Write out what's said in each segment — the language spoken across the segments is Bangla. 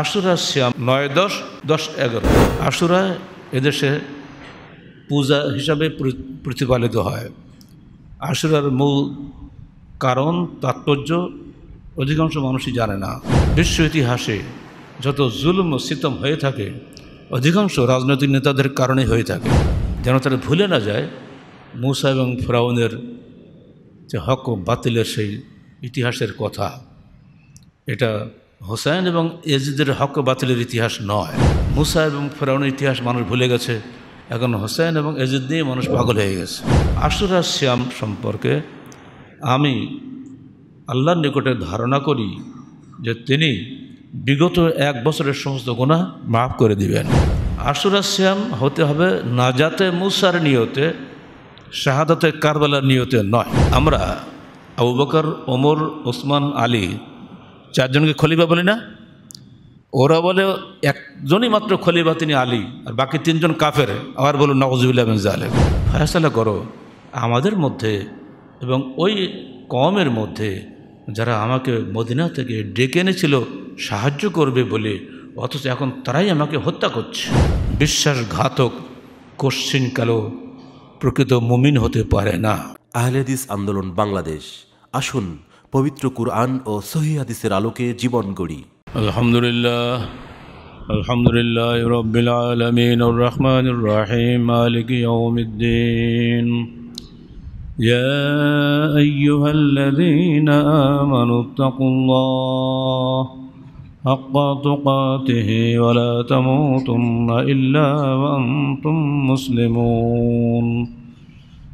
আশুরা শ্যাম নয় দশ দশ এগারো আশুরা এদেশে পূজা হিসাবে প্রতিপালিত হয় আশুরার মূল কারণ তাৎপর্য অধিকাংশ মানুষই জানে না বিশ্ব ইতিহাসে যত জুলুম সিতম হয়ে থাকে অধিকাংশ রাজনৈতিক নেতাদের কারণে হয়ে থাকে যেন তারা ভুলে না যায় মূসা এবং ফ্রাউনের যে হক বাতিলের সেই ইতিহাসের কথা এটা হোসেন এবং এজিদের হক বাতিলের ইতিহাস নয় মুসা এবং ফেরাউনের ইতিহাস মানুষ ভুলে গেছে এখন হোসেন এবং এজিদ নিয়ে মানুষ পাগল হয়ে গেছে আশুরা শ্যাম সম্পর্কে আমি আল্লাহর নিকটে ধারণা করি যে তিনি বিগত এক বছরের সমস্ত গোনা মাফ করে দিবেন আশুরা শ্যাম হতে হবে নাজাতে মুসার নিয়তে শাহাদাতে কারবালার নিয়তে নয় আমরা আবু বকর ওমর ওসমান আলী চারজনকে খলিফা বলি না ওরা বলে একজনই মাত্র খলিফা তিনি আলী আর বাকি তিনজন কাফের আবার বলো নওয়াজুবিল্লাহ আলেম ফয়সালা করো আমাদের মধ্যে এবং ওই কমের মধ্যে যারা আমাকে মদিনা থেকে ডেকে এনেছিল সাহায্য করবে বলে অথচ এখন তারাই আমাকে হত্যা করছে বিশ্বাসঘাতক কালো প্রকৃত মুমিন হতে পারে না আহলেদিস আন্দোলন বাংলাদেশ আসুন পবিত্র কুরআন ও সহিদের আলোকে জীবন গড়ি আলহামদুলিল্লাহ আলহামদুলিল্লাহ রবিল আলমিন রহমান রাহিম মালিক حق تقاته ولا تموتن إلا وأنتم مسلمون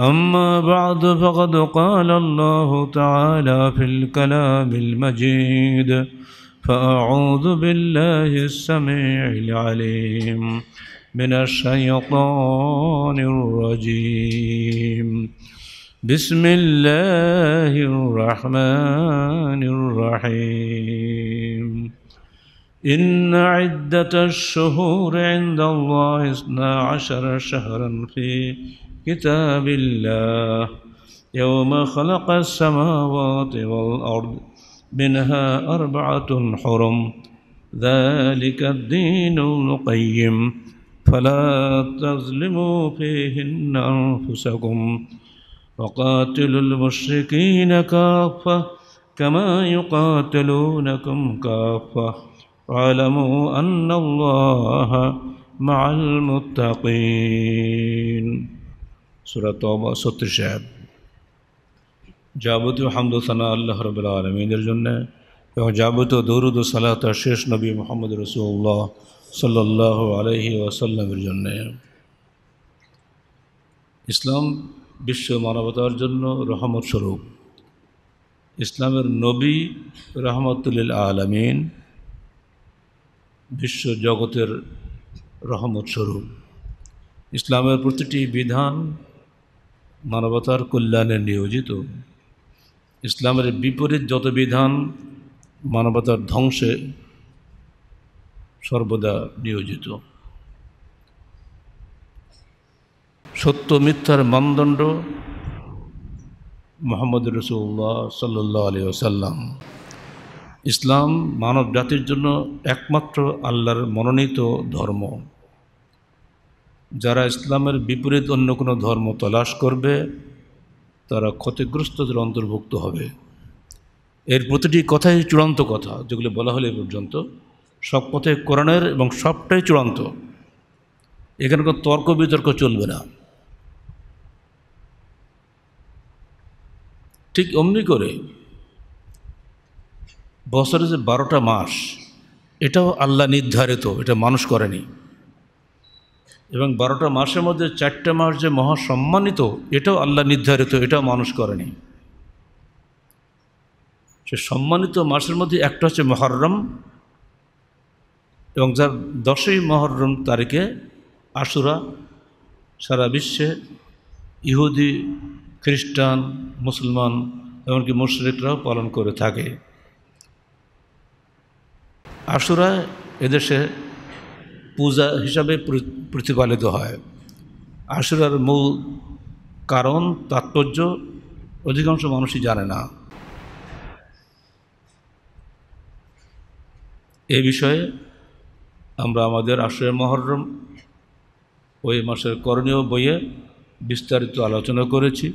أما بعد فقد قال الله تعالى في الكلام المجيد فأعوذ بالله السميع العليم من الشيطان الرجيم بسم الله الرحمن الرحيم إن عدة الشهور عند الله اثنا عشر شهرا في كتاب الله يوم خلق السماوات والأرض منها أربعة حرم ذلك الدين القيم فلا تظلموا فيهن أنفسكم وقاتلوا المشركين كافة كما يقاتلونكم كافة واعلموا أن الله مع المتقين সুরা তবা ছত্রিশ যাবতীয় হামদ সানা আল্লাহ রবুল্লা আলমিনের জন্যে এবং যাবতীয় দৌরুদ ও শেষ নবী মোহাম্মদ রসুল্লাহ সাল্লাহ আলহি ওয়াসাল্লামের জন্যে ইসলাম বিশ্ব মানবতার জন্য রহমত স্বরূপ ইসলামের নবী রহমতুল্লিল আলমিন বিশ্ব জগতের রহমত স্বরূপ ইসলামের প্রতিটি বিধান মানবতার কল্যাণে নিয়োজিত ইসলামের বিপরীত যত বিধান মানবতার ধ্বংসে সর্বদা নিয়োজিত সত্য মিথ্যার মানদণ্ড মোহাম্মদ রসুল্লাহ সাল্লাহ আলী আসাল্লাম ইসলাম মানব জাতির জন্য একমাত্র আল্লাহর মনোনীত ধর্ম যারা ইসলামের বিপরীত অন্য কোনো ধর্ম তলাশ করবে তারা ক্ষতিগ্রস্তদের অন্তর্ভুক্ত হবে এর প্রতিটি কথাই চূড়ান্ত কথা যেগুলো বলা হলো এ পর্যন্ত সব কথাই কোরআনের এবং সবটাই চূড়ান্ত এখানে কোনো তর্ক বিতর্ক চলবে না ঠিক অমনি করে বছরে যে বারোটা মাস এটাও আল্লাহ নির্ধারিত এটা মানুষ করেনি এবং বারোটা মাসের মধ্যে চারটে মাস যে মহা সম্মানিত এটাও আল্লাহ নির্ধারিত এটাও মানুষ করেনি সে সম্মানিত মাসের মধ্যে একটা হচ্ছে মহরম এবং যার দশই মহরম তারিখে আশুরা সারা বিশ্বে ইহুদি খ্রিস্টান মুসলমান এমনকি মুশরিকরাও পালন করে থাকে আশুরা এদেশে পূজা হিসাবে প্রতিপালিত হয় আশুরার মূল কারণ তাৎপর্য অধিকাংশ মানুষই জানে না এ বিষয়ে আমরা আমাদের আশ্রয় মহরম ওই মাসের করণীয় বইয়ে বিস্তারিত আলোচনা করেছি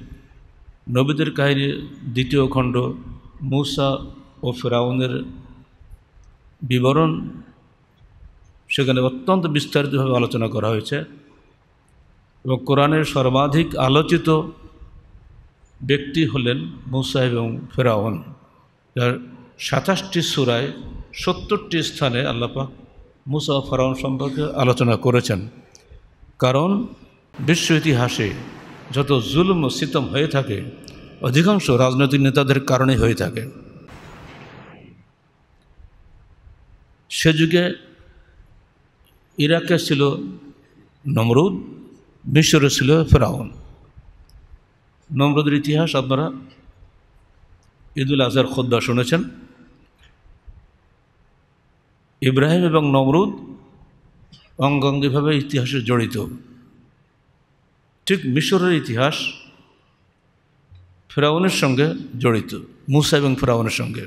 নবীদের কাহিনী দ্বিতীয় খণ্ড মূসা ও ফেরাউনের বিবরণ সেখানে অত্যন্ত বিস্তারিতভাবে আলোচনা করা হয়েছে এবং কোরআনের সর্বাধিক আলোচিত ব্যক্তি হলেন মুসা এবং ফেরাওয়ান যার সাতাশটি সুরায় সত্তরটি স্থানে আল্লাপা মুসা ফেরাওয়ান সম্পর্কে আলোচনা করেছেন কারণ বিশ্ব ইতিহাসে যত জুলম ও সিতম হয়ে থাকে অধিকাংশ রাজনৈতিক নেতাদের কারণে হয়ে থাকে সে যুগে ইরাকে ছিল নমরুদ মিশরে ছিল ফেরাউন নমরুদের ইতিহাস আপনারা ঈদুল আজহার খদ্দা শুনেছেন ইব্রাহিম এবং নমরুদ অঙ্গাঙ্গিভাবে ইতিহাসে জড়িত ঠিক মিশরের ইতিহাস ফেরাউনের সঙ্গে জড়িত মুসা এবং ফেরাউনের সঙ্গে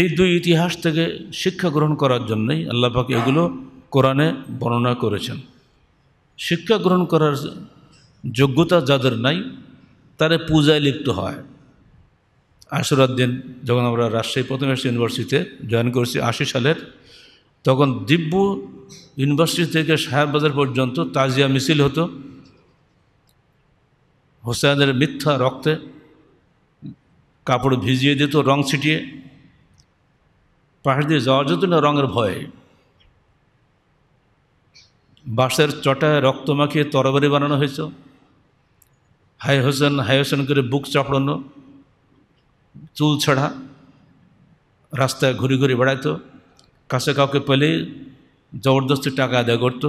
এই দুই ইতিহাস থেকে শিক্ষা গ্রহণ করার জন্যই আল্লাপাক এগুলো কোরআনে বর্ণনা করেছেন শিক্ষা গ্রহণ করার যোগ্যতা যাদের নাই তারা পূজায় লিপ্ত হয় আশুরার দিন যখন আমরা রাজশাহী প্রথম ইউনিভার্সিটিতে জয়েন করেছি আশি সালের তখন দিব্য ইউনিভার্সিটি থেকে সাহেববাজার পর্যন্ত তাজিয়া মিছিল হতো হোসেনের মিথ্যা রক্তে কাপড় ভিজিয়ে দিত রং ছিটিয়ে পাহাড় দিয়ে যাওয়ার জন্য রঙের ভয় বাঁশের চটায় রক্ত মাখিয়ে তরবারি বানানো হয়েছে হাই হোসেন হাই হোসেন করে বুক চাপড়ানো চুল ছড়া রাস্তায় ঘুরে ঘুরে বেড়াইতো কাছে কাউকে পেলে জবরদস্তি টাকা আদায় করত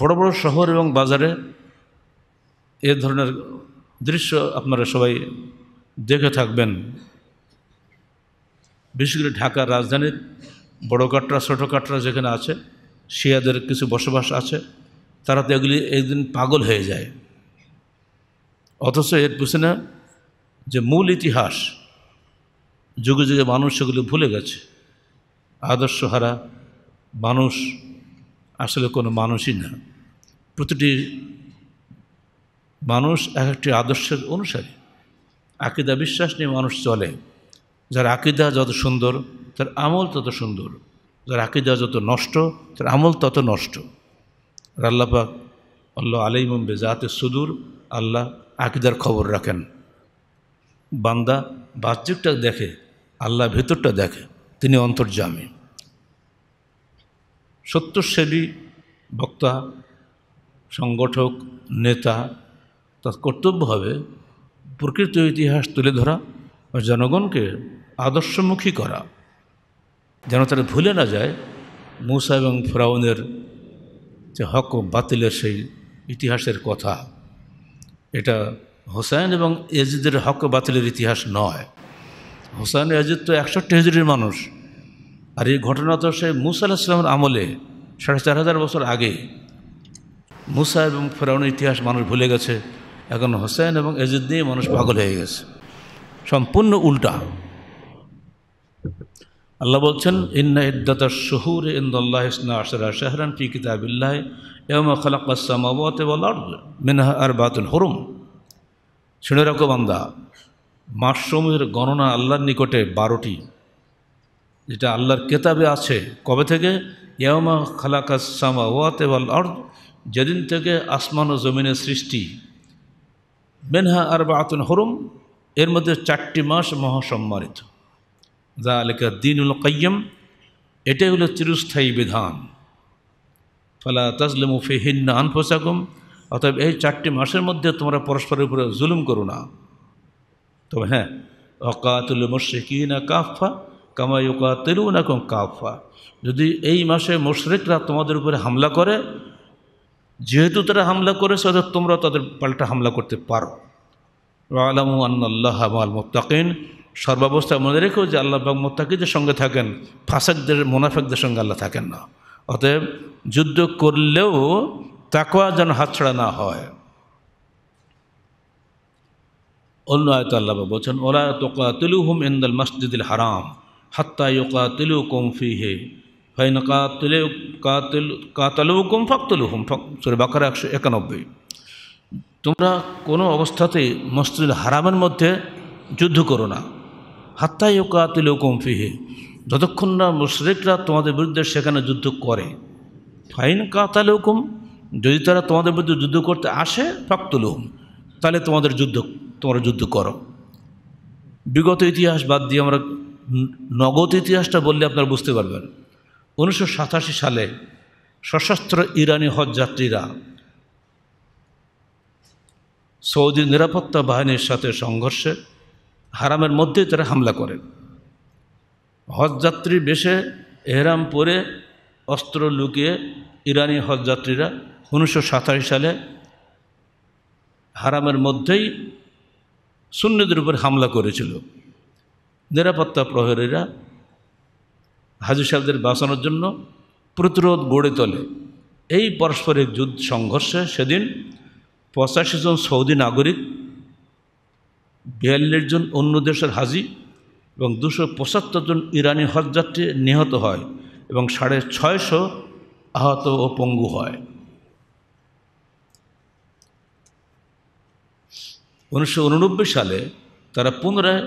বড় বড় শহর এবং বাজারে এ ধরনের দৃশ্য আপনারা সবাই দেখে থাকবেন বিশেষ করে ঢাকার রাজধানীর বড় কাটরা ছোটো কাটরা যেখানে আছে শিয়াদের কিছু বসবাস আছে তারা তো এগুলি একদিন পাগল হয়ে যায় অথচ এর পিছনে যে মূল ইতিহাস যুগে যুগে মানুষ সেগুলি ভুলে গেছে আদর্শহারা মানুষ আসলে কোনো মানুষই না প্রতিটি মানুষ এক একটি আদর্শের অনুসারী আকিদা বিশ্বাস নিয়ে মানুষ চলে যার আকিদা যত সুন্দর তার আমল তত সুন্দর যার আকিদা যত নষ্ট তার আমল তত নষ্ট আল্লাপাক আল্লাহ আলাইমম যাতে সুদূর আল্লাহ আকিদার খবর রাখেন বান্দা বাহ্যিকটা দেখে আল্লাহ ভেতরটা দেখে তিনি অন্তর্জামী সত্যশ্রেণী বক্তা সংগঠক নেতা তার কর্তব্য হবে প্রকৃত ইতিহাস তুলে ধরা ও জনগণকে আদর্শমুখী করা যেন তারা ভুলে না যায় মূসা এবং ফ্রাউনের যে হক বাতিলের সেই ইতিহাসের কথা এটা হোসাইন এবং এজিদের হক বাতিলের ইতিহাস নয় হোসাইন এজিদ তো একষট্টি হিজড়ির মানুষ আর এই ঘটনা তো সেই মুসা আলাহিসামের আমলে সাড়ে চার হাজার বছর আগে মুসা এবং ফেরাউনের ইতিহাস মানুষ ভুলে গেছে এখন হোসেন এবং এজিদ নিয়ে মানুষ পাগল হয়ে গেছে সম্পূর্ণ উল্টা আল্লাহ বলছেন ইন্না ইদ্দাতা শহুর ইন্দুল্লাহ ইসনা আশরা শাহরান ফি কিতাবিল্লাহ এম খালাক সামাবত মিনহা আর বাতুল হরুম শুনে রাখো বান্দা মাসসমূহের গণনা আল্লাহর নিকটে বারোটি যেটা আল্লাহর কেতাবে আছে কবে থেকে ইয়মা খালাকাস ওয়াত এবাল অর্দ যেদিন থেকে আসমান ও জমিনের সৃষ্টি মেনহা আর বা আতুন হরুম এর মধ্যে চারটি মাস মহাসম্মানিত যা লেখা দিনুল কাইম এটাই হলো চিরস্থায়ী বিধান ফলা তাজলেমু ফেহিন্না আনফোসাগম অতএব এই চারটি মাসের মধ্যে তোমরা পরস্পরের উপরে জুলুম করো না তবে হ্যাঁ অকাতুল মুশরিকিনা কাফা ওকা তেরু না কম কাফা যদি এই মাসে মুশরিকরা তোমাদের উপরে হামলা করে যেহেতু তারা হামলা করেছে অর্থাৎ তোমরা তাদের পাল্টা হামলা করতে পারো আলম আন্নাল্লাহ আল মোত্তাকিন সর্বাবস্থা মনে রেখেও যে আল্লাহ বাগ মোত্তাকিদের সঙ্গে থাকেন ফাঁসাকদের মোনাফেকদের সঙ্গে আল্লাহ থাকেন না অতএব যুদ্ধ করলেও তাকোয়া যেন হাতছাড়া না হয় অন্য আয়ত আল্লাহ বলছেন ওরা তোকা তিলু হুম ইন্দল মসজিদুল হারাম হাত্তা ইকা তিলু কমফি হে ফাইন কাতিল কাতিল কাতালু কুম ফাকতুলু হুম ফাক সরি বাকারা একশো একানব্বই তোমরা কোনো অবস্থাতেই মসজিদুল হারামের মধ্যে যুদ্ধ করো না হাত্তাইকাতিল কমফিহে যতক্ষণ না মুশ্রিকরা তোমাদের বিরুদ্ধে সেখানে যুদ্ধ করে ফাইন কাতাল হুকুম যদি তারা তোমাদের বিরুদ্ধে যুদ্ধ করতে আসে ফাক্তুল হুম তাহলে তোমাদের যুদ্ধ তোমরা যুদ্ধ করো বিগত ইতিহাস বাদ দিয়ে আমরা নগদ ইতিহাসটা বললে আপনারা বুঝতে পারবেন উনিশশো সালে সশস্ত্র ইরানি হজ যাত্রীরা সৌদি নিরাপত্তা বাহিনীর সাথে সংঘর্ষে হারামের মধ্যেই তারা হামলা করে হজযাত্রী বেশে এহরাম পরে অস্ত্র লুকিয়ে ইরানি হজযাত্রীরা উনিশশো সালে হারামের মধ্যেই সুন্নিদের উপর হামলা করেছিল নিরাপত্তা প্রহরীরা হাজি সাহেবদের বাঁচানোর জন্য প্রতিরোধ গড়ে তোলে এই পারস্পরিক যুদ্ধ সংঘর্ষে সেদিন পঁচাশি জন সৌদি নাগরিক বিয়াল্লিশ জন অন্য দেশের হাজি এবং দুশো পঁচাত্তর জন ইরানি হজযাত্রী নিহত হয় এবং সাড়ে ছয়শো আহত ও পঙ্গু হয় উনিশশো সালে তারা পুনরায়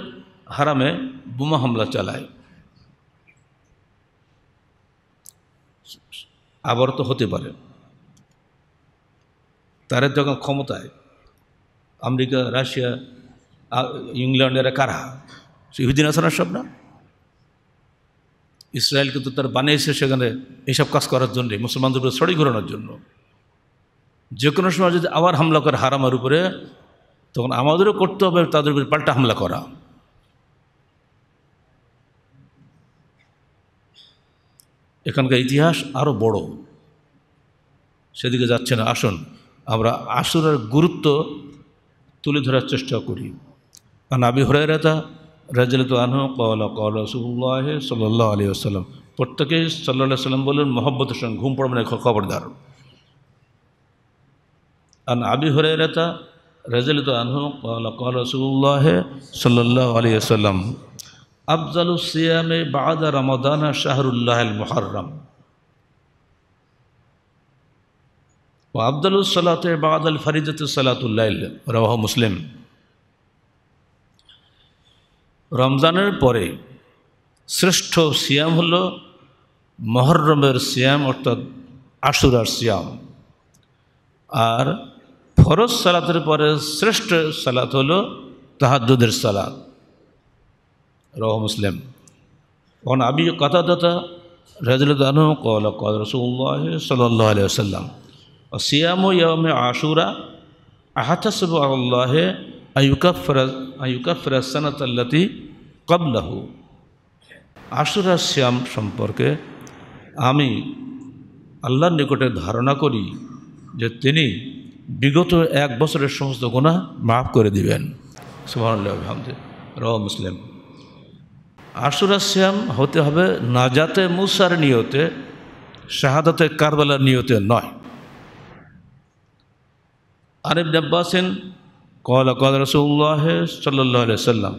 হারামে বোমা হামলা চালায় আবার তো হতে পারে তারা যখন ক্ষমতায় আমেরিকা রাশিয়া ইংল্যান্ডের কারা ইহুদিন আসানার সব না ইসরায়েল কিন্তু তার বানিয়েছে সেখানে এইসব কাজ করার জন্যে মুসলমানদের উপরে সড়ি ঘোরানোর জন্য যে কোনো সময় যদি আবার হামলা করে হারামার উপরে তখন আমাদেরও করতে হবে তাদের উপরে পাল্টা হামলা করা এখানকার ইতিহাস আরও বড় সেদিকে যাচ্ছে না আসুন আমরা আসুরের গুরুত্ব তুলে ধরার চেষ্টা করি আনাবি হরে هريرة رضي আনহ কল কল قال সাল্লাহ আলী আসসালাম প্রত্যেকে সাল্লাহ সাল্লাম বললেন মোহাম্মতের সঙ্গে ঘুম পড়বেন খবরদার আন আবি হরেরাতা রাজিলত আনহু قال কল رسول الله صلى الله عليه আফজাল সিয়ামে বাদ রমাদান শাহরুল্লাহ মুহরম ও আফজাল সালাতে বাদ আল ফরিজত সালাতুল্লাহ রাহ মুসলিম রমজানের পরে শ্রেষ্ঠ সিয়াম হল মহরমের সিয়াম অর্থাৎ আশুরার সিয়াম আর ফরজ সালাতের পরে শ্রেষ্ঠ সালাত হল তাহাদুদের সালাত রহ মুসলিম তখন আবি কথাদাতা রাজুল্লাহ কল কল রসুল্লাহ সাল্লাহ আলিয়া সাল্লাম সিয়াম ইয়ামে আশুরা আহাতাসব আল্লাহে আয়ুকা সানাত আল্লাতি কবলাহু আশুরা শ্যাম সম্পর্কে আমি আল্লাহর নিকটে ধারণা করি যে তিনি বিগত এক বছরের সমস্ত গোনা মাফ করে দিবেন সুমানুল্লাহ র মুসলিম আশুরা শ্যাম হতে হবে নাজাতে মুসার নিয়তে শাহাদাতে কারবালার নিয়তে নয় আরেব আব্বাসেন قال قال رسول الله صلى الله عليه وسلم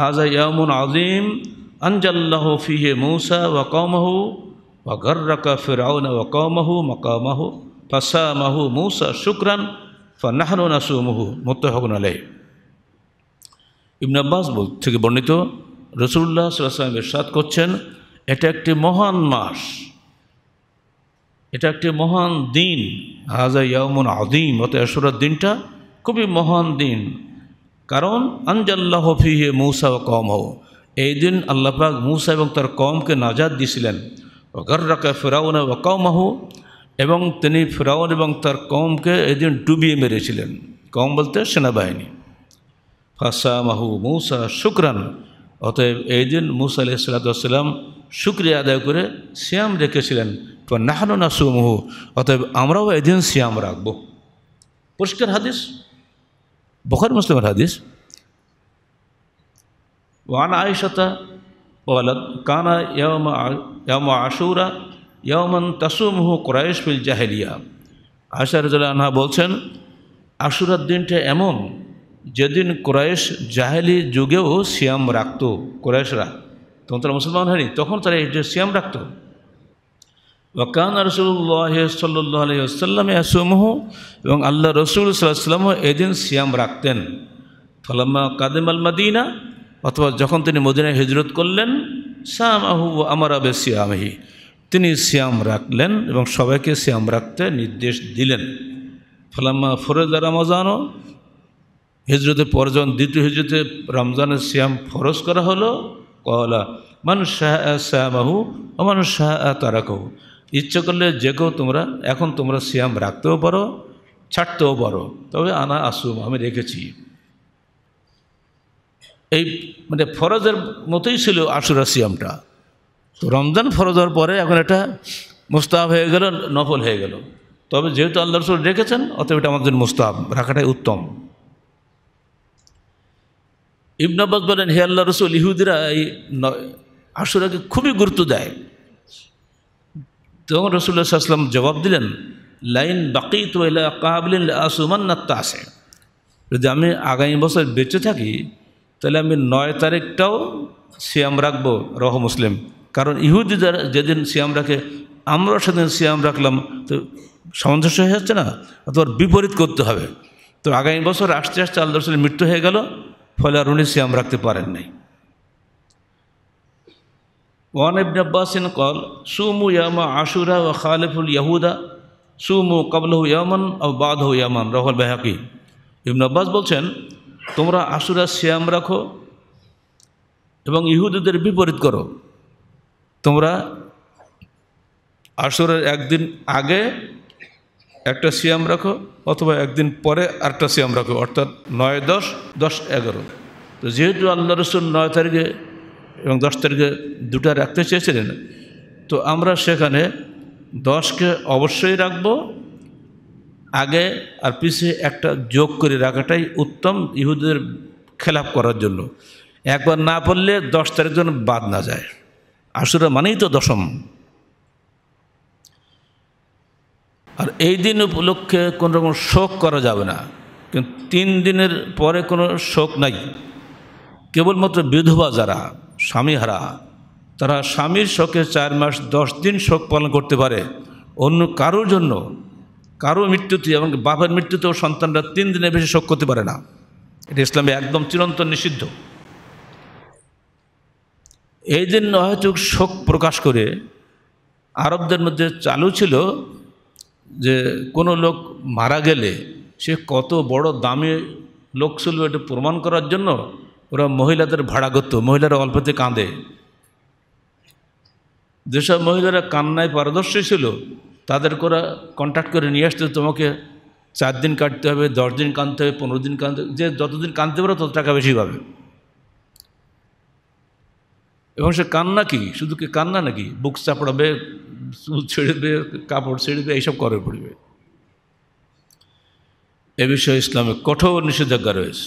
هذا يوم عظيم أنزل الله فيه موسى وقومه وغرق فرعون وقومه مقامه فسامه موسى شكرا فنحن نسومه متفق عليه ইবন আব্বাস বল থেকে বর্ণিত রসুল্লাহ সাল্লাম এরশাদ করছেন এটা একটি মহান মাস এটা একটি মহান দিন হাজা ইয়ামুন আদিম অত এসরার দিনটা খুবই মহান দিন কারণ আঞ্জাল্লাহ ফিহে মৌসা ও কম হো এই দিন আল্লাপাক মূসা এবং তার কমকে নাজাদ দিয়েছিলেন ওগর্রাকে ফেরাউন ও মাহু এবং তিনি ফেরাউন এবং তার কমকে এদিন ডুবিয়ে মেরেছিলেন কম বলতে সেনাবাহিনী ফাঁসা মাহু মৌসা শুক্রান অতএব এই দিন মুসা আলি সাল্লাম শুক্রিয়া আদায় করে শ্যাম রেখেছিলেন নাহানো না সুমহু অতএব আমরাও এদিন শ্যাম রাখব পরিষ্কার হাদিস বখার মুসলিমের হাদিস ওয়ান আয়সতা ওয়ালাদ কানা ইয়ম আশুরা ইয়ামান তাসুমহু কোরাইশ ফিল জাহেলিয়া আশা রাজা আনহা বলছেন আশুরার দিনটা এমন যেদিন কোরাইশ জাহেলি যুগেও সিয়াম রাখত কোরাইশরা তখন তারা মুসলমান হয়নি তখন তারা এই যে সিয়াম রাখতো ওকান রসুল্লাহ সাল্লাহ আলহিহাসাল্লাম ইয়াসুমহ এবং আল্লাহ রসুল সাল্লাহামও এদিন সিয়াম রাখতেন ফলাম্মা কাদিম আল মাদিনা অথবা যখন তিনি মদিনায় হিজরত করলেন শ্যাম আহু আমার আবে সিয়ামহি তিনি সিয়াম রাখলেন এবং সবাইকে সিয়াম রাখতে নির্দেশ দিলেন ফলাম্মা ফরজা রামজানও হিজরতে পরজন দ্বিতীয় হিজরতে রমজানের সিয়াম ফরজ করা হলো কলা মানুষ শাহ শ্যাম আহু ও মানুষ শাহ তারাকাহু ইচ্ছে করলে যে কেউ তোমরা এখন তোমরা সিয়াম রাখতেও পারো ছাড়তেও পারো তবে আনা আসুম আমি রেখেছি এই মানে ফরজের মতোই ছিল আশুরা সিয়ামটা তো রমজান ফরজের পরে এখন এটা মুস্তাহ হয়ে গেল নফল হয়ে গেল তবে যেহেতু আল্লাহ রসুল রেখেছেন অতএব এটা আমাদের মুস্তাহ রাখাটাই উত্তম ইবনাবাদ বলেন হে আল্লাহ রসুল ইহুদিরা এই আশুরাকে খুবই গুরুত্ব দেয় তখন রসুল্লাহ আসলাম জবাব দিলেন লাইন বাকি তো এলা কাহাবলিন আসুমান নাত্তা আসে যদি আমি আগামী বছর বেঁচে থাকি তাহলে আমি নয় তারিখটাও সিয়াম রাখবো রহ মুসলিম কারণ ইহুদি যারা যেদিন সিয়াম রাখে আমরাও সেদিন সিয়াম রাখলাম তো সামঞ্জস্য হয়ে যাচ্ছে না অথবা বিপরীত করতে হবে তো আগামী বছর আসতে আসতে আল্লাহ রসুলের মৃত্যু হয়ে গেল ফলে আর উনি সিয়াম রাখতে পারেন নাই ওয়ানবিন ابن কল সুমু ইয়ামা আশুরা ও খালেফুল ইয়াহুদা সুমু قبله يوما ও بعده ইয়ামান রাহুল বেহাকি ইবন আব্বাস বলছেন তোমরা আশুরা শ্যাম রাখো এবং ইহুদুদের বিপরীত করো তোমরা আশুরের একদিন আগে একটা সিয়াম রাখো অথবা একদিন পরে আরেকটা সিয়াম রাখো অর্থাৎ নয় দশ দশ এগারো তো যেহেতু আল্লাহ রসুল নয় তারিখে এবং দশ তারিখে দুটা রাখতে চেয়েছিলেন তো আমরা সেখানে দশকে অবশ্যই রাখব আগে আর পিছিয়ে একটা যোগ করে রাখাটাই উত্তম ইহুদের খেলাপ করার জন্য একবার না পড়লে দশ তারিখ যেন বাদ না যায় আসলে মানেই তো দশম আর এই দিন উপলক্ষে কোনো রকম শোক করা যাবে না কিন্তু তিন দিনের পরে কোনো শোক নাই কেবলমাত্র বিধবা যারা স্বামীহারা তারা স্বামীর শোকে চার মাস দশ দিন শোক পালন করতে পারে অন্য কারোর জন্য কারো মৃত্যুতে এবং বাপের মৃত্যুতেও সন্তানরা তিন দিনের বেশি শোক করতে পারে না এটা ইসলামে একদম চিরন্তন নিষিদ্ধ এই দিন হয়তো শোক প্রকাশ করে আরবদের মধ্যে চালু ছিল যে কোনো লোক মারা গেলে সে কত বড় দামি লোক ছিল এটা প্রমাণ করার জন্য ওরা মহিলাদের ভাড়া করত মহিলারা অল্পতে কাঁদে যেসব মহিলারা কান্নায় পারদর্শী ছিল তাদের ওরা কন্ট্যাক্ট করে নিয়ে আসতে তোমাকে চার দিন কাটতে হবে দশ দিন কাঁদতে হবে পনেরো দিন কাঁদতে যে যতদিন কাঁদতে পারো তত টাকা বেশি পাবে এবং সে কান্না কি শুধু কি কান্না নাকি বুক চাপড়াবে চুল ছেড়েবে কাপড় ছেড়েবে এইসব করে পড়বে এ বিষয়ে ইসলামে কঠোর নিষেধাজ্ঞা রয়েছে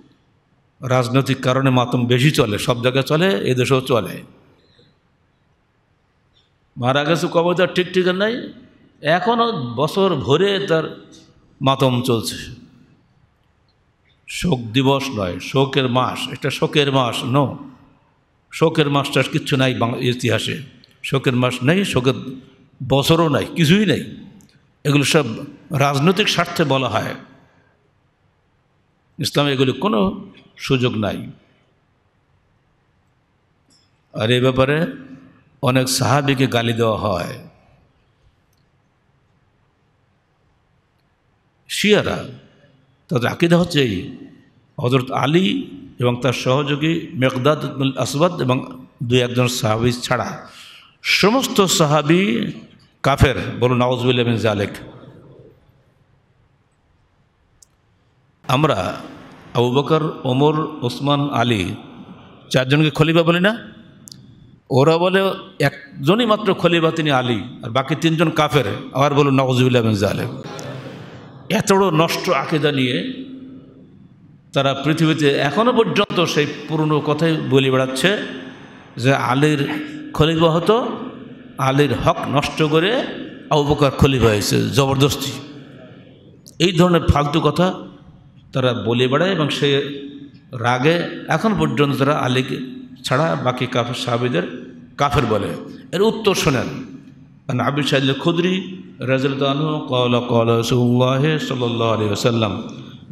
রাজনৈতিক কারণে মাতম বেশি চলে সব জায়গায় চলে এদেশেও চলে মারা গেছে কবে তার ঠিক ঠিক নাই এখনও বছর ভরে তার মাতম চলছে শোক দিবস নয় শোকের মাস এটা শোকের মাস নো শোকের মাসটা কিচ্ছু নাই ইতিহাসে শোকের মাস নেই শোকের বছরও নাই কিছুই নেই এগুলো সব রাজনৈতিক স্বার্থে বলা হয় ইসলামে এগুলি কোনো সুযোগ নাই আর এ ব্যাপারে অনেক সাহাবিকে গালি দেওয়া হয় শিয়ারা তাদের আকিদা হচ্ছে এই হজরত আলী এবং তার সহযোগী মেকদাদ আসবাদ এবং দুই একজন সাহাবি ছাড়া সমস্ত সাহাবি কাফের বলুন নওয়াজবুল জালেক আমরা আবু বকর ওমর ওসমান আলী চারজনকে খলিফা বলি না ওরা বলে একজনই মাত্র খলিফা তিনি আলী আর বাকি তিনজন কাফের আবার বলুন নওয়াজুবিল্লাহ জালেম এত বড় নষ্ট আকিদা নিয়ে তারা পৃথিবীতে এখনও পর্যন্ত সেই পুরনো কথাই বলি বেড়াচ্ছে যে আলীর খলিফা হতো আলীর হক নষ্ট করে আবু বকর খলিফা হয়েছে জবরদস্তি এই ধরনের ফালতু কথা তারা বলে বেড়ায় এবং সে রাগে এখন পর্যন্ত তারা আলিগ ছাড়া বাকি কাফের সাহাবিদের কাফের বলে এর উত্তর শোনেন আবি সাহিল খুদরি রাজু কল কল সুল্লাহ সাল্লি সাল্লাম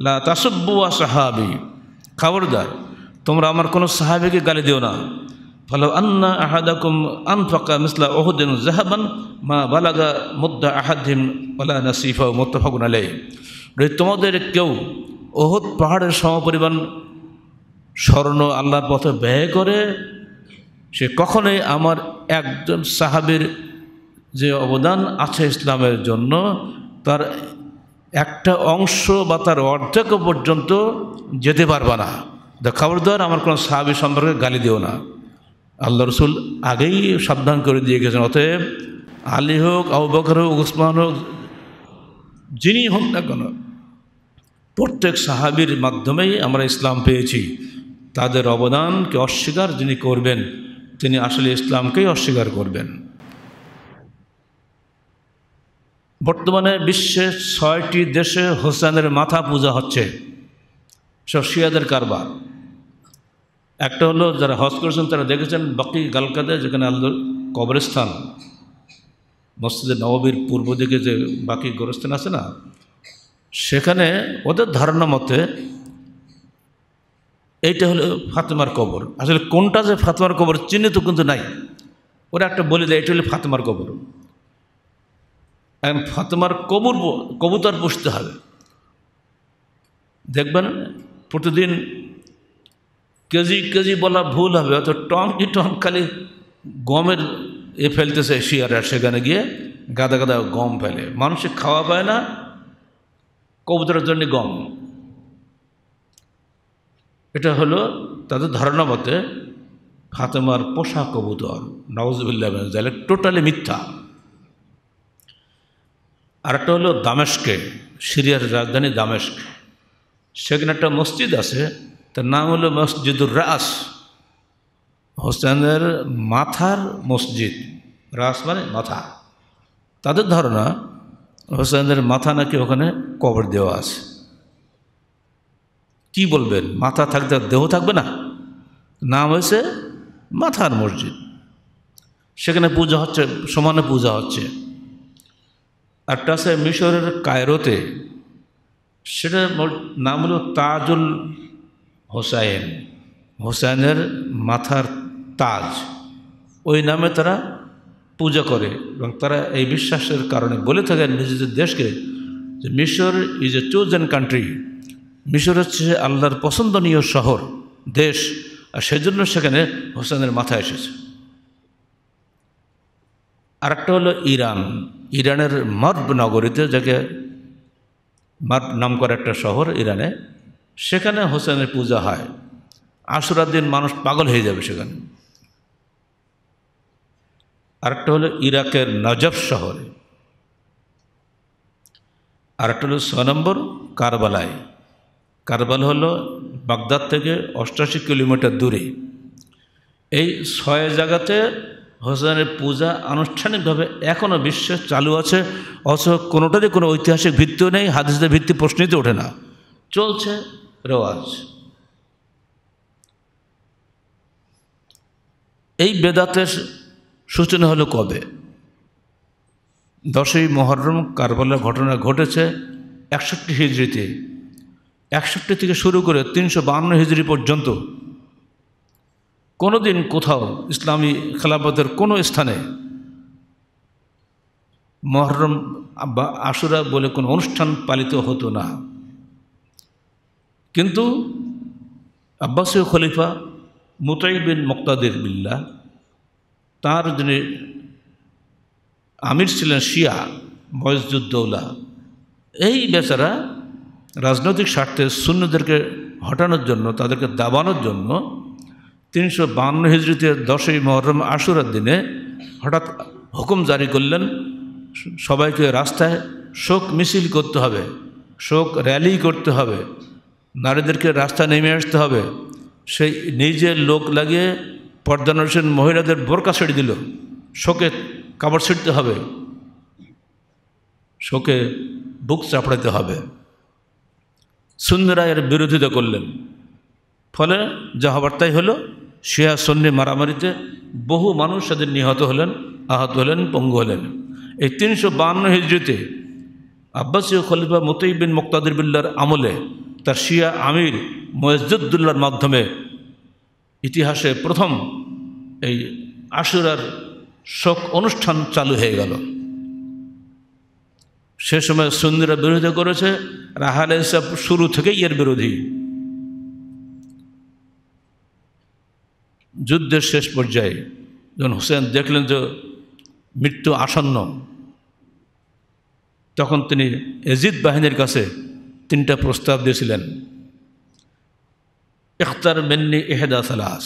লা তাসব্বুয়া সাহাবি খবরদার তোমরা আমার কোনো সাহাবিকে গালি দিও না ফলো আন্না আহাদাকুম আনফাকা মিসলা ওহদিন জাহাবান মা বালাগা মুদ্দা আহাদিন ওলা নাসিফা মোত্তফাগুন আলাই তোমাদের কেউ ওহত পাহাড়ের সমপরিমাণ স্মরণ আল্লাহর পথে ব্যয় করে সে কখনোই আমার একজন সাহাবির যে অবদান আছে ইসলামের জন্য তার একটা অংশ বা তার অর্ধেক পর্যন্ত যেতে পারবা না দ্য খবরদার আমার কোনো সাহাবি সম্পর্কে গালি দিও না আল্লাহ রসুল আগেই সাবধান করে দিয়ে গেছেন অতএব আলী হোক আউ বকর হোক উসমান হোক যিনি হোক না কেন প্রত্যেক সাহাবির মাধ্যমেই আমরা ইসলাম পেয়েছি তাদের অবদানকে অস্বীকার যিনি করবেন তিনি আসলে ইসলামকেই অস্বীকার করবেন বর্তমানে বিশ্বের ছয়টি দেশে হোসেনের মাথা পূজা হচ্ছে সব শিয়াদের কারবার একটা হলো যারা হজ করেছেন তারা দেখেছেন বাকি গালকাদে যেখানে আল্লুর কবরস্থান মসজিদে নববীর পূর্ব দিকে যে বাকি গোরস্থান আছে না সেখানে ওদের ধারণা মতে এইটা হলো ফাতেমার কবর আসলে কোনটা যে ফাতেমার কবর চিহ্নিত কিন্তু নাই ওরা একটা বলে দেয় এটা হলো ফাতেমার কবর ফাতেমার কবর কবুতর পুষতে হবে দেখবেন প্রতিদিন কেজি কেজি বলা ভুল হবে অত টন কি টন খালি গমের এ ফেলতেছে শিয়ারা সেখানে গিয়ে গাদা গাদা গম ফেলে মানুষে খাওয়া পায় না কবুতরের জন্য গম এটা হলো তাদের ধারণা মতে ফাতেমার পোষা কবুতর নওয়াজ জালে টোটালি মিথ্যা আর একটা হলো দামেশকে সিরিয়ার রাজধানী দামেশক সেখানে একটা মসজিদ আছে তার নাম হলো মসজিদুর রাস হোসেনের মাথার মসজিদ রাস মানে মাথা তাদের ধারণা হোসেনের মাথা নাকি ওখানে কবর দেওয়া আছে কি বলবেন মাথা থাকতে দেহ থাকবে না নাম হয়েছে মাথার মসজিদ সেখানে পূজা হচ্ছে সমানে পূজা হচ্ছে একটা আছে মিশরের কায়রোতে সেটার নাম হলো তাজুল হোসাইন হোসাইনের মাথার তাজ ওই নামে তারা পূজা করে এবং তারা এই বিশ্বাসের কারণে বলে থাকেন নিজেদের দেশকে যে মিশর ইজ এ চোজেন কান্ট্রি মিশর হচ্ছে আল্লাহর পছন্দনীয় শহর দেশ আর সেজন্য সেখানে হোসেনের মাথা এসেছে আর একটা হলো ইরান ইরানের মর্ব নগরীতে যাকে মার্ব নাম করে একটা শহর ইরানে সেখানে হোসেনের পূজা হয় আশুরার দিন মানুষ পাগল হয়ে যাবে সেখানে আরেকটা হলো ইরাকের নজফ শহরে আর একটা হলো ছয় নম্বর কারবালায় কারবাল হলো বাগদাদ থেকে অষ্টাশি কিলোমিটার দূরে এই ছয় জায়গাতে হোসেনের পূজা আনুষ্ঠানিকভাবে এখনও বিশ্বে চালু আছে অথচ কোনোটারই কোনো ঐতিহাসিক ভিত্তিও নেই হাদিসদের ভিত্তি প্রশ্নিত ওঠে না চলছে রেওয়াজ এই বেদাতের সূচনা হলো কবে দশই মহরম কারবালার ঘটনা ঘটেছে একষট্টি হিজড়িতে একষট্টি থেকে শুরু করে তিনশো বাহান্ন হিজড়ি পর্যন্ত কোনো দিন কোথাও ইসলামী খেলাফতের কোনো স্থানে মহরম বা আশুরা বলে কোনো অনুষ্ঠান পালিত হতো না কিন্তু আব্বাসীয় খলিফা মুতাইবিন বিন বিল্লা তার যিনি আমির ছিলেন শিয়া ময়জুদ্দৌলা এই বেচারা রাজনৈতিক স্বার্থে শূন্যদেরকে হটানোর জন্য তাদেরকে দাবানোর জন্য তিনশো বান্ন হিজড়িতে দশই মহরম আশুরার দিনে হঠাৎ হুকুম জারি করলেন সবাইকে রাস্তায় শোক মিছিল করতে হবে শোক র্যালি করতে হবে নারীদেরকে রাস্তা নেমে আসতে হবে সেই নিজের লোক লাগিয়ে পর্দানসীন মহিলাদের বোরকা ছেড়ে দিল শোকে কাপড় ছিঁড়তে হবে শোকে বুক চাপড়াতে হবে সুন্দরা এর বিরোধিতা করলেন ফলে যা হবার তাই হলো শিয়া সন্নি মারামারিতে বহু মানুষ তাদের নিহত হলেন আহত হলেন পঙ্গু হলেন এই তিনশো বান্ন হিজড়িতে আব্বাসীয় খলিফা মতই বিন মুক্তাদির বিল্লার আমলে তার শিয়া আমির মসজিদুল্লার মাধ্যমে ইতিহাসে প্রথম এই আশুরার শোক অনুষ্ঠান চালু হয়ে গেল সে সময় সুন্দরা বিরোধী করেছে রাহাল শুরু থেকেই এর বিরোধী যুদ্ধের শেষ পর্যায়ে যখন হোসেন দেখলেন যে মৃত্যু আসন্ন তখন তিনি এজিদ বাহিনীর কাছে তিনটা প্রস্তাব দিয়েছিলেন ইখতার মেন্নি এহেদা সালাস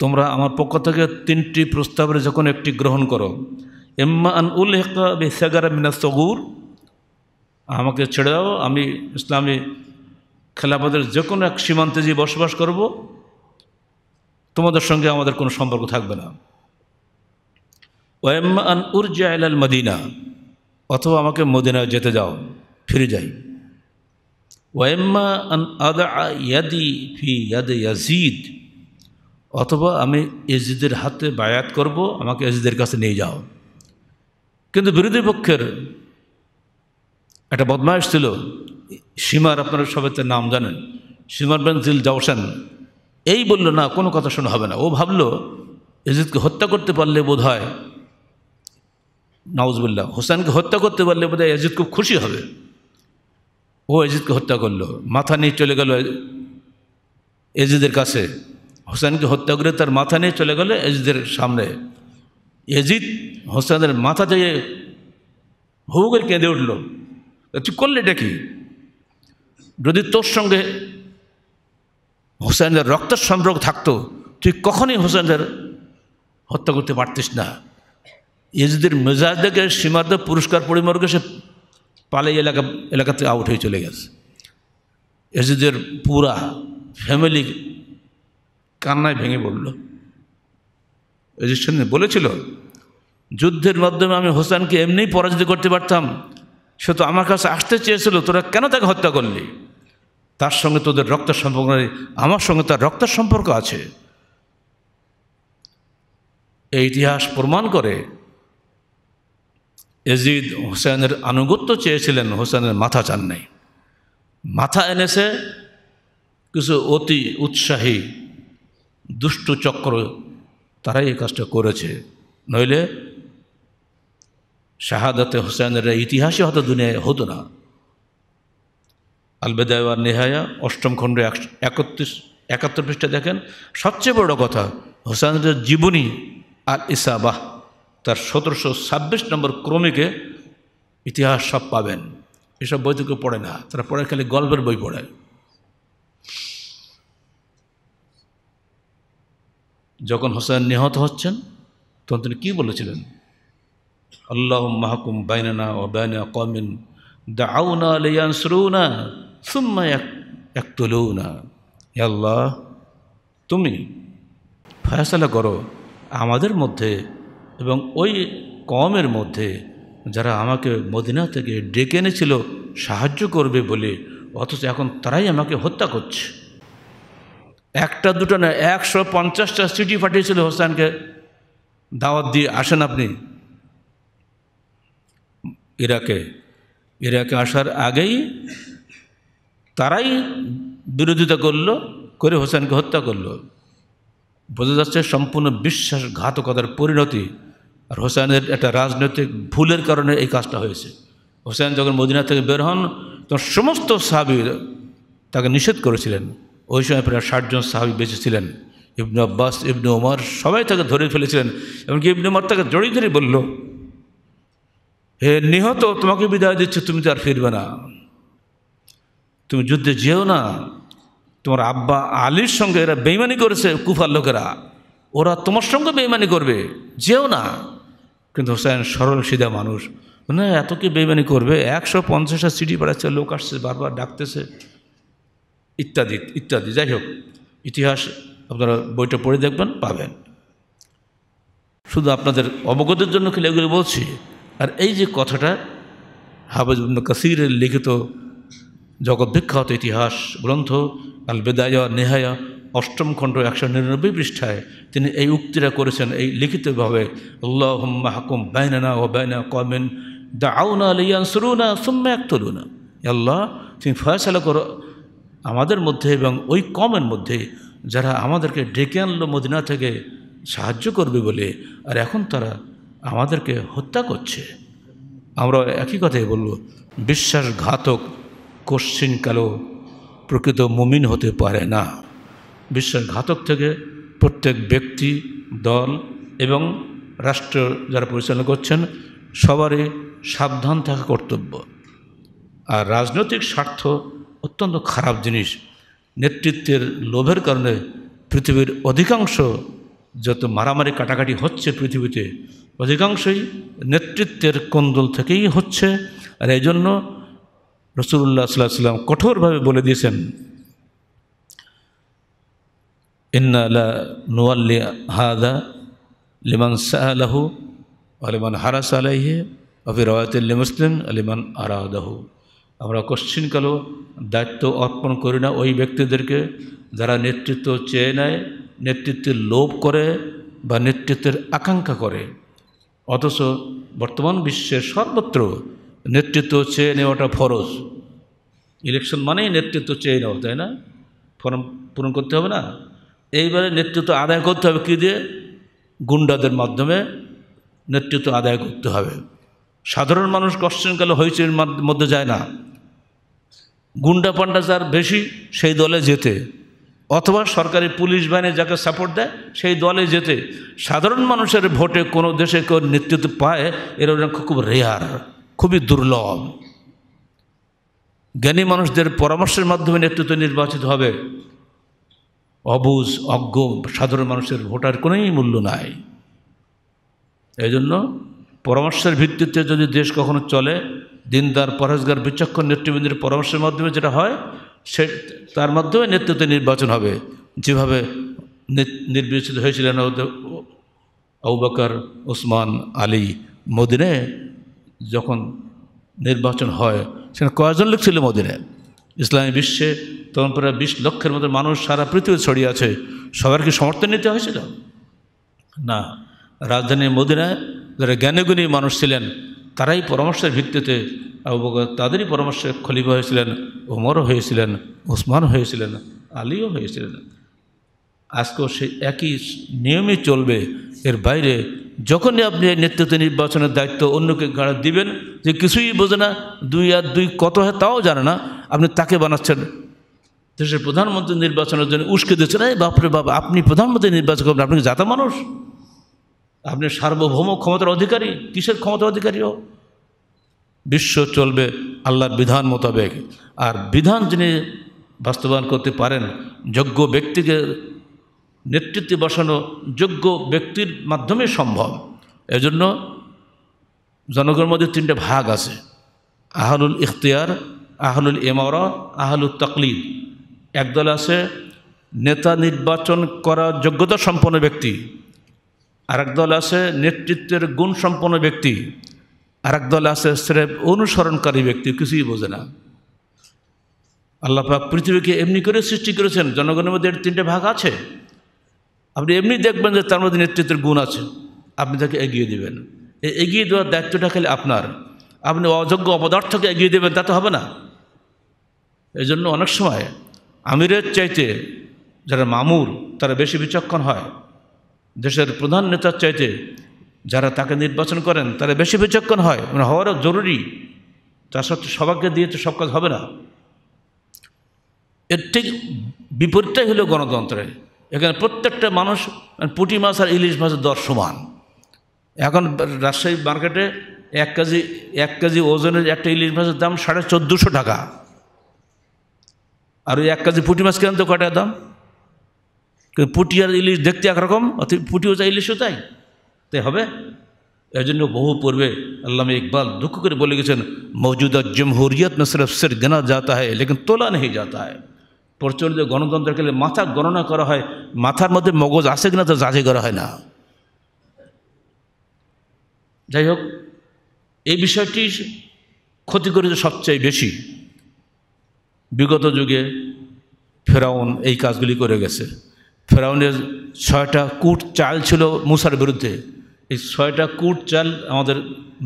তোমরা আমার পক্ষ থেকে তিনটি প্রস্তাবের যখন একটি গ্রহণ করো এম্মা আন উল হেকা মিনা সগুর আমাকে ছেড়ে দাও আমি ইসলামী খেলাপাদের যে কোনো এক সীমান্তে যে বসবাস করব তোমাদের সঙ্গে আমাদের কোনো সম্পর্ক থাকবে না ওয়েম্মা আন উর্জা আল মদিনা অথবা আমাকে মদিনায় যেতে যাও ফিরে যাই ওয়েম্মা আন আদা ইয়াদি ফি ইয়াদ ইয়াজিদ অথবা আমি এজিদের হাতে বায়াত করব আমাকে এজিদের কাছে নিয়ে যাও কিন্তু বিরোধী পক্ষের একটা বদমাইশ ছিল সীমার আপনারা সবাই তার নাম জানেন সীমার বেন জিল এই বলল না কোনো কথা শোনা হবে না ও ভাবলো এজিদকে হত্যা করতে পারলে বোধ হয় নওয়াজবুল্লাহ হোসেনকে হত্যা করতে পারলে বোধ হয় এজিদ খুব খুশি হবে ও এজিদকে হত্যা করলো মাথা নিয়ে চলে গেল এজিদের কাছে হোসেনকে হত্যা করে তার মাথা নিয়ে চলে গেল এজিদের সামনে এজিদ হোসেনের মাথা যেয়ে হু করে কেঁদে উঠল তুই করলে এটা কি যদি তোর সঙ্গে হোসেনদের রক্তের সম্পর্ক থাকতো তুই কখনই হোসেনদের হত্যা করতে পারতিস না ইজিদের মেজাজ দেখে সীমান্ত পুরস্কার পরিমর্গে সে পালাই এলাকা এলাকাতে আউট হয়ে চলে গেছে এজিদের পুরা ফ্যামিলি কান্নায় ভেঙে পড়ল রেজিস্ট্রেশন বলেছিল যুদ্ধের মাধ্যমে আমি হোসেনকে এমনিই পরাজিত করতে পারতাম সে তো আমার কাছে আসতে চেয়েছিল তোরা কেন তাকে হত্যা করলি তার সঙ্গে তোদের রক্তের সম্পর্ক নেই আমার সঙ্গে তার রক্তের সম্পর্ক আছে এই ইতিহাস প্রমাণ করে এজিদ হোসেনের আনুগত্য চেয়েছিলেন হোসেনের মাথা চান নাই মাথা এনেছে কিছু অতি উৎসাহী দুষ্ট চক্র তারাই এই কাজটা করেছে নইলে শাহাদাতে হোসেনের ইতিহাসে হয়তো দুনিয়ায় হতো না আলবেদায়ার নেহায়া অষ্টম খণ্ড একত্রিশ একাত্তর পৃষ্ঠা দেখেন সবচেয়ে বড় কথা হোসেনের জীবনী আল ইসাবাহ তার সতেরোশো ছাব্বিশ নম্বর ক্রমিকে ইতিহাস সব পাবেন এসব বই থেকে পড়ে না তারা পড়ে খালি গল্পের বই পড়ে যখন হোসেন নিহত হচ্ছেন তখন তিনি কী বলেছিলেন আল্লাহ মাহকুম বাইনানা ও বাইনা কমিন দাউনা শ্রুনা সুম্মা এক না আল্লাহ তুমি ফয়সলা করো আমাদের মধ্যে এবং ওই কমের মধ্যে যারা আমাকে মদিনা থেকে ডেকে এনেছিল সাহায্য করবে বলে অথচ এখন তারাই আমাকে হত্যা করছে একটা দুটো না একশো পঞ্চাশটা চিঠি পাঠিয়েছিল হোসেনকে দাওয়াত দিয়ে আসেন আপনি ইরাকে ইরাকে আসার আগেই তারাই বিরোধিতা করল করে হোসেনকে হত্যা করল বোঝা যাচ্ছে সম্পূর্ণ বিশ্বাসঘাতকতার পরিণতি আর হোসেনের একটা রাজনৈতিক ভুলের কারণে এই কাজটা হয়েছে হোসেন যখন মদিনা থেকে বের হন তখন সমস্ত সাবির তাকে নিষেধ করেছিলেন ওই সময় প্রায় ষাটজন সাহাবি বেঁচে ছিলেন ইবনু আব্বাস ইবনু উমর সবাই তাকে ধরে ফেলেছিলেন এমনকি ইবনু উমর তাকে জড়িয়ে ধরে বলল হে নিহত তোমাকে বিদায় দিচ্ছে তুমি তো আর ফিরবে না তুমি যুদ্ধে যেও না তোমার আব্বা আলীর সঙ্গে এরা বেইমানি করেছে কুফার লোকেরা ওরা তোমার সঙ্গে বেইমানি করবে যেও না কিন্তু হোসেন সরল সিধা মানুষ না এত কি বেইমানি করবে একশো পঞ্চাশটা সিটি পাঠাচ্ছে লোক আসছে বারবার ডাকতেছে ইত্যাদি ইত্যাদি যাই হোক ইতিহাস আপনারা বইটা পড়ে দেখবেন পাবেন শুধু আপনাদের অবগতের জন্য খেলে এগুলো বলছি আর এই যে কথাটা হাফেজ কাসিরের লিখিত জগৎবিখ্যাত ইতিহাস গ্রন্থ আল বেদায়া নেহায়া অষ্টম খণ্ড একশো নিরানব্বই পৃষ্ঠায় তিনি এই উক্তিটা করেছেন এই লিখিতভাবে আল্লাহ হাকুম বাইনানা ও বাইনা কমেন দা আউনা লিয়ান সুরুনা সুম্মা এক তলুনা আল্লাহ তুমি ফয়সালা করো আমাদের মধ্যে এবং ওই কমের মধ্যে যারা আমাদেরকে ডেকে আনলো মদিনা থেকে সাহায্য করবে বলে আর এখন তারা আমাদেরকে হত্যা করছে আমরা একই কথাই বলব বিশ্বাসঘাতক কালো প্রকৃত মুমিন হতে পারে না বিশ্বাসঘাতক থেকে প্রত্যেক ব্যক্তি দল এবং রাষ্ট্র যারা পরিচালনা করছেন সবারই সাবধান থাকা কর্তব্য আর রাজনৈতিক স্বার্থ অত্যন্ত খারাপ জিনিস নেতৃত্বের লোভের কারণে পৃথিবীর অধিকাংশ যত মারামারি কাটাকাটি হচ্ছে পৃথিবীতে অধিকাংশই নেতৃত্বের কোন্দল থেকেই হচ্ছে আর এই জন্য রসুল্লাহ সাল্লাহ সাল্লাম কঠোরভাবে বলে দিয়েছেন ইন্নআলা নোয়াল্লি হাদা লিমান সাহালাহু আলিমান হারাস আলাইহে অফির রওয়াতিল্লি মুসলিম আলিমান আরাহু আমরা কশ্চিনকালও দায়িত্ব অর্পণ করি না ওই ব্যক্তিদেরকে যারা নেতৃত্ব চেয়ে নেয় নেতৃত্বের লোভ করে বা নেতৃত্বের আকাঙ্ক্ষা করে অথচ বর্তমান বিশ্বের সর্বত্র নেতৃত্ব চেয়ে নেওয়াটা ফরজ ইলেকশন মানেই নেতৃত্ব চেয়ে নেওয়া তাই না ফর্ম পূরণ করতে হবে না এইবারে নেতৃত্ব আদায় করতে হবে কী দিয়ে গুন্ডাদের মাধ্যমে নেতৃত্ব আদায় করতে হবে সাধারণ মানুষ কালে হইচের মধ্যে যায় না গুন্ডা পান্ডা যার বেশি সেই দলে যেতে অথবা সরকারি পুলিশ বাহিনী যাকে সাপোর্ট দেয় সেই দলে যেতে সাধারণ মানুষের ভোটে কোনো দেশে কেউ নেতৃত্ব পায় এর খুব রেয়ার খুবই দুর্লভ জ্ঞানী মানুষদের পরামর্শের মাধ্যমে নেতৃত্ব নির্বাচিত হবে অবুজ অজ্ঞ সাধারণ মানুষের ভোটার কোনোই মূল্য নাই এই জন্য পরামর্শের ভিত্তিতে যদি দেশ কখনো চলে দিনদার পরেজগার বিচক্ষণ নেতৃবৃন্দের পরামর্শের মাধ্যমে যেটা হয় সে তার মাধ্যমে নেতৃত্বে নির্বাচন হবে যেভাবে নির্বাচিত হয়েছিলেন আউবাকার ওসমান আলী মদিনে যখন নির্বাচন হয় সেখানে কয়জন লোক ছিল মদিনে ইসলামী বিশ্বে তখন প্রায় বিশ লক্ষের মতো মানুষ সারা পৃথিবী ছড়িয়ে আছে সবার কি সমর্থন নিতে হয়েছিল না রাজধানী মদিনায় যারা জ্ঞানীগুণী মানুষ ছিলেন তারাই পরামর্শের ভিত্তিতে তাদেরই পরামর্শে খলিফা হয়েছিলেন ওমরও হয়েছিলেন ওসমান হয়েছিলেন আলীও হয়েছিলেন আজকেও সে একই নিয়মে চলবে এর বাইরে যখনই আপনি নেতৃত্ব নির্বাচনের দায়িত্ব অন্যকে গাড়ি দিবেন যে কিছুই বোঝে না দুই আর দুই কত হয় তাও জানে না আপনি তাকে বানাচ্ছেন দেশের প্রধানমন্ত্রী নির্বাচনের জন্য উস্কে দিয়েছেন এই বাপরে বাপ আপনি প্রধানমন্ত্রী নির্বাচন করবেন আপনি জাতা মানুষ আপনি সার্বভৌম ক্ষমতার অধিকারী কিসের ক্ষমতার অধিকারীও বিশ্ব চলবে আল্লাহর বিধান মোতাবেক আর বিধান যিনি বাস্তবায়ন করতে পারেন যোগ্য ব্যক্তিকে নেতৃত্বে বসানো যোগ্য ব্যক্তির মাধ্যমে সম্ভব এজন্য জনগণের মধ্যে তিনটে ভাগ আছে আহলুল ইখতিয়ার আহলুল এমর আহলুল তকলিদ একদল আছে নেতা নির্বাচন করার যোগ্যতা সম্পন্ন ব্যক্তি আর দল আছে নেতৃত্বের গুণ সম্পন্ন ব্যক্তি আর দল আছে স্রেফ অনুসরণকারী ব্যক্তি কিছুই বোঝে না আল্লাপাক পৃথিবীকে এমনি করে সৃষ্টি করেছেন জনগণের মধ্যে তিনটে ভাগ আছে আপনি এমনি দেখবেন যে তার মধ্যে নেতৃত্বের গুণ আছে আপনি তাকে এগিয়ে দেবেন এগিয়ে দেওয়ার দায়িত্বটা খালি আপনার আপনি অযোগ্য অপদার্থকে এগিয়ে দেবেন তা তো হবে না এই জন্য অনেক সময় আমিরের চাইতে যারা মামুর তারা বেশি বিচক্ষণ হয় দেশের প্রধান নেতার চাইতে যারা তাকে নির্বাচন করেন তারা বেশি বিচক্ষণ হয় মানে হওয়ারও জরুরি তা সত্ত্বে সবাইকে দিয়ে তো সব কাজ হবে না এর ঠিক বিপরীতটাই হলো গণতন্ত্রে এখানে প্রত্যেকটা মানুষ মানে পুটি মাছ আর ইলিশ মাছের দর সমান এখন রাজশাহী মার্কেটে এক কেজি এক কেজি ওজনের একটা ইলিশ মাছের দাম সাড়ে চোদ্দোশো টাকা আর ওই এক কেজি পুঁটি মাছ কেন তো কটা দাম কিন্তু পুটি আর ইলিশ দেখতে একরকম অথবা পুটিও চাই ইলিশও তাই তাই হবে এর জন্য বহু পূর্বে আল্লাহ ইকবাল দুঃখ করে বলে গেছেন মৌজুদা জমহুরিয়ত না সিরফ সির গা যাতা হয় লেকিন তোলা নেই যাতা হয় প্রচলিত গণতন্ত্রের ক্ষেত্রে মাথা গণনা করা হয় মাথার মধ্যে মগজ আসে কিনা তা যাচাই করা হয় না যাই হোক এই বিষয়টি ক্ষতি করেছে সবচেয়ে বেশি বিগত যুগে ফেরাউন এই কাজগুলি করে গেছে ফেরাউনের ছয়টা কূট চাল ছিল মুসার বিরুদ্ধে এই ছয়টা কূট চাল আমাদের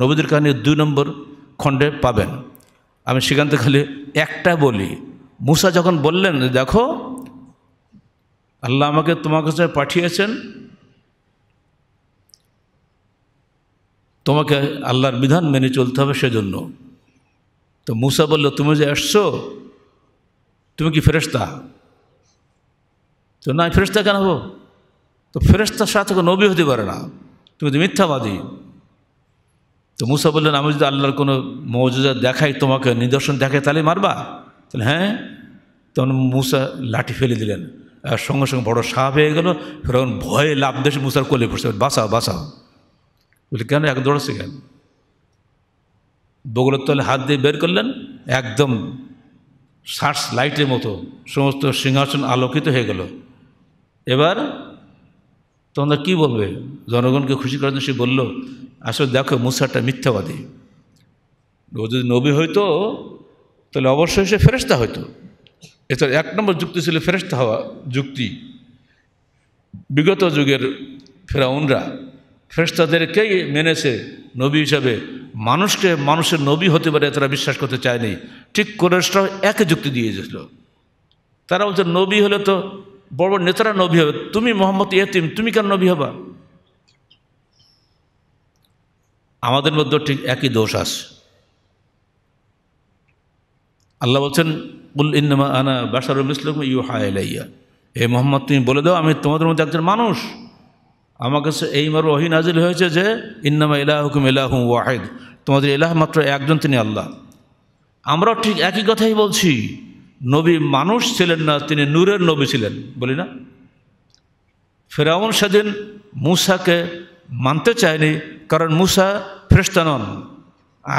নবীদের কাহিনীর দুই নম্বর খণ্ডে পাবেন আমি সেখান থেকে খালি একটা বলি মুসা যখন বললেন দেখো আল্লাহ আমাকে তোমার কাছে পাঠিয়েছেন তোমাকে আল্লাহর বিধান মেনে চলতে হবে সেজন্য তো মুসা বলল তুমি যে আসছো তুমি কি ফেরেস্তা তো না ফেরস্তা কেন হবো তো ফেরস্তার সাথে কোনো নবী হতে পারে না তুমি তো মিথ্যাবাদী তো মুসা বললেন আমি যদি আল্লাহর কোনো মৌজুদা দেখাই তোমাকে নিদর্শন দেখাই তাহলে মারবা তাহলে হ্যাঁ তখন মুসা লাঠি ফেলে দিলেন আর সঙ্গে সঙ্গে বড় সাপ হয়ে গেল এখন ভয়ে লাভ দেশে মুসার কোলে পড়ছে বাসাও বাসাও বলি কেন এক দৌড়াচ্ছে কেন বগলের তলে হাত দিয়ে বের করলেন একদম সার্স লাইটের মতো সমস্ত সিংহাসন আলোকিত হয়ে গেল এবার তোমরা কি বলবে জনগণকে খুশি করার জন্য সে বলল আসলে দেখো মুসাটা মিথ্যাবাদী ও যদি নবী হইতো তাহলে অবশ্যই সে ফেরস্তা হইতো এছাড়া এক নম্বর যুক্তি ছিল ফেরস্তা হওয়া যুক্তি বিগত যুগের ফেরাউনরা ফেরস্তাদেরকেই মেনেছে নবী হিসাবে মানুষকে মানুষের নবী হতে পারে তারা বিশ্বাস করতে চায়নি ঠিক করে এক যুক্তি দিয়ে যেত তারা বলছে নবী হলে তো বড় বড় নেতারা নবী হবে তুমি মোহাম্মদ ইয়েতিম তুমি কেন নবী হবা আমাদের মধ্যেও ঠিক একই দোষ আছে আল্লাহ বলছেন উল ইন্নামা আনা বাসারুল ইসলাম ইউ হায়লাইয়া এ মোহাম্মদ তুমি বলে দাও আমি তোমাদের মধ্যে একজন মানুষ আমার কাছে এই মার অহিন নাজিল হয়েছে যে ইন্নামা ইলাহ হুকুম ইলাহ ওয়াহেদ তোমাদের ইলাহ মাত্র একজন তিনি আল্লাহ আমরাও ঠিক একই কথাই বলছি নবী মানুষ ছিলেন না তিনি নূরের নবী ছিলেন বলি না ফেরাউন সেদিন মুসাকে মানতে চায়নি কারণ মুসা ফ্রেস্তানন নন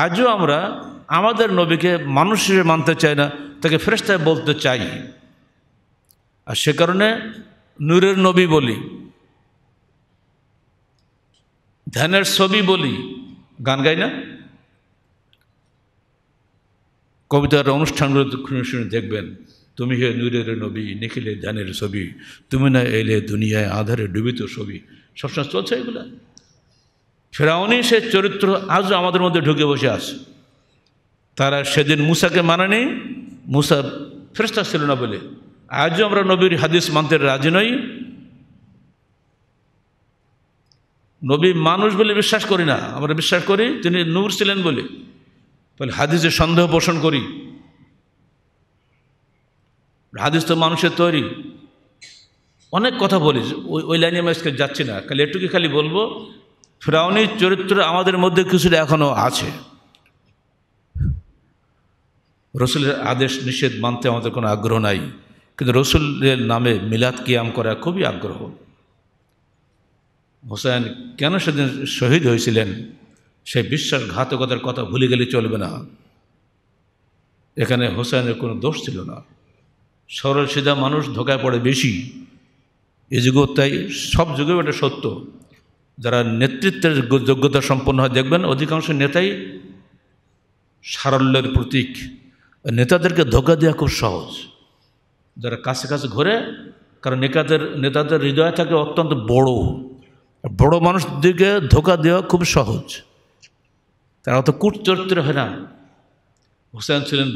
আজও আমরা আমাদের নবীকে মানুষ হিসেবে মানতে চাই না তাকে ফ্রেস্তায় বলতে চাই আর সে কারণে নূরের নবী বলি ধ্যানের ছবি বলি গান গাই না কবিতার অনুষ্ঠানগুলো শুনে দেখবেন তুমি হে নূরের নবী নিখিলে ধ্যানের ছবি তুমি না এলে দুনিয়ায় আধারে ডুবিত ছবি সবসময় চলছে এগুলো ফেরাউনি সে চরিত্র আজও আমাদের মধ্যে ঢুকে বসে আছে তারা সেদিন মুসাকে মানানি মুসা ফেরস্তা ছিল না বলে আজও আমরা নবীর হাদিস মানতে রাজি নই নবী মানুষ বলে বিশ্বাস করি না আমরা বিশ্বাস করি তিনি নূর ছিলেন বলে তাহলে হাদিসে সন্দেহ পোষণ করি হাদিস তো মানুষের তৈরি অনেক কথা বলি ওই ওই লাইনে আমি আজকে যাচ্ছি না খালি এটুকু খালি বলবো ফ্রাউনির চরিত্র আমাদের মধ্যে কিছুটা এখনও আছে রসুলের আদেশ নিষেধ মানতে আমাদের কোনো আগ্রহ নাই কিন্তু রসুলের নামে মিলাদ কিয়াম করা খুবই আগ্রহ হোসেন কেন সেদিন শহীদ হয়েছিলেন সেই বিশ্বাসঘাতকতার কথা ভুলে গেলে চলবে না এখানে হোসেনের কোনো দোষ ছিল না সরল সিধা মানুষ ধোকায় পড়ে বেশি এ যুগেও তাই সব যুগেও এটা সত্য যারা নেতৃত্বের যোগ্যতা সম্পন্ন হয় দেখবেন অধিকাংশ নেতাই সারল্যের প্রতীক নেতাদেরকে ধোকা দেওয়া খুব সহজ যারা কাছে কাছে ঘোরে কারণ নেতাদের নেতাদের হৃদয় থাকে অত্যন্ত বড় বড় মানুষদেরকে ধোকা দেওয়া খুব সহজ তারা তো কূট চরিত্র হয় না হুসেন ছিলেন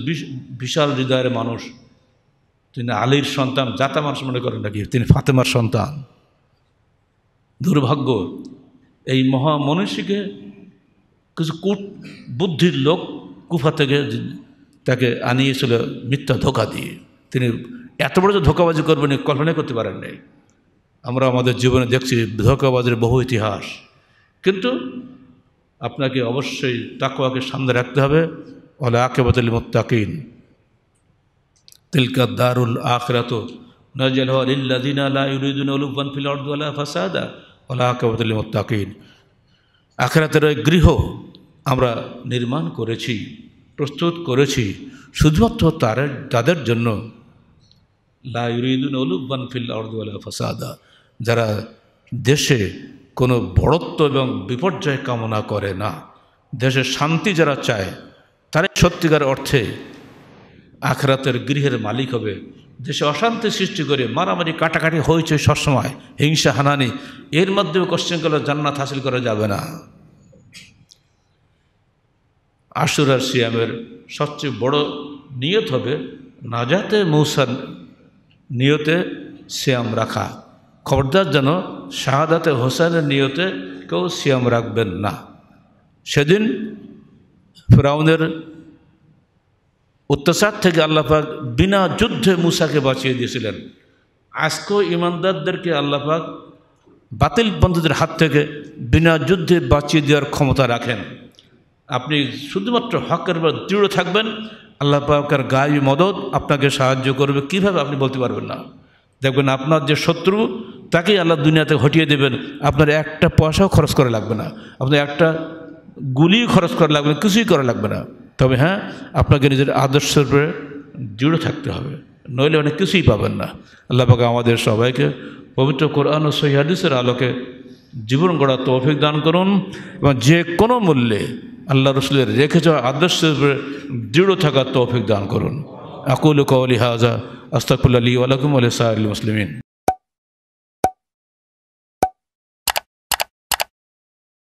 বিশাল হৃদয়ের মানুষ তিনি আলীর সন্তান যাতা মানুষ মনে করেন নাকি তিনি ফাতেমার সন্তান দুর্ভাগ্য এই মহামনীষীকে কিছু কূট বুদ্ধির লোক কুফা থেকে তাকে আনিয়েছিল মিথ্যা ধোকা দিয়ে তিনি এত বড় যে ধোকাবাজি করবেন কল্পনা করতে পারেন নাই আমরা আমাদের জীবনে দেখছি ধোকাবাজির বহু ইতিহাস কিন্তু আপনাকে অবশ্যই তাকুয়াকে সামনে রাখতে হবে আঁকে আকেবতুল মোত্তাকিন তিলকা দারুল আখরাত নাজালিল্লাদিন আলা ইউরিদুন উলুবান ফিল অর্দ আলা ফাসাদা ওলা আকেবতুল মোত্তাকিন আখরাতের ওই গৃহ আমরা নির্মাণ করেছি প্রস্তুত করেছি শুধুমাত্র তার তাদের জন্য লা ইউরিদুন উলুবান ফিল অর্দ আলা ফাসাদা যারা দেশে কোনো বড়ত্ব এবং বিপর্যয় কামনা করে না দেশে শান্তি যারা চায় তারাই সত্যিকার অর্থে আখরাতের গৃহের মালিক হবে দেশে অশান্তি সৃষ্টি করে মারামারি কাটাকাটি হয়েছে সবসময় হিংসা হানানি এর মাধ্যমে কোশ্চেনগুলো জান্নাত হাসিল করা যাবে না আর সিয়ামের সবচেয়ে বড় নিয়ত হবে নাজাতে মৌসার নিয়তে সিয়াম রাখা খবরদার যেন শাহাদাতে হোসেনের নিয়তে কেউ সিয়াম রাখবেন না সেদিন ফ্রাউনের অত্যাচার থেকে আল্লাপাক বিনা যুদ্ধে মুসাকে বাঁচিয়ে দিয়েছিলেন আজকেও ইমানদারদেরকে আল্লাপাক বাতিল বন্ধুদের হাত থেকে বিনা যুদ্ধে বাঁচিয়ে দেওয়ার ক্ষমতা রাখেন আপনি শুধুমাত্র হকের উপর দৃঢ় থাকবেন আল্লাহ পাকের গায়ে মদত আপনাকে সাহায্য করবে কিভাবে আপনি বলতে পারবেন না দেখবেন আপনার যে শত্রু তাকেই আল্লাহ দুনিয়াতে ঘটিয়ে দেবেন আপনার একটা পয়সাও খরচ করা লাগবে না আপনার একটা গুলি খরচ করা লাগবে না কিছুই করা লাগবে না তবে হ্যাঁ আপনাকে নিজের আদর্শের উপরে দৃঢ় থাকতে হবে নইলে অনেক কিছুই পাবেন না আল্লাহ পাকে আমাদের সবাইকে পবিত্র কোরআন ও সহিদের আলোকে জীবন গড়া তৌফিক দান করুন এবং যে কোনো মূল্যে আল্লাহ রসুলের রেখে যাওয়া আদর্শের দৃঢ় থাকার তৌফিক দান করুন আকুল কৌলি হাজা اسطف علی عم علیہس مسلمین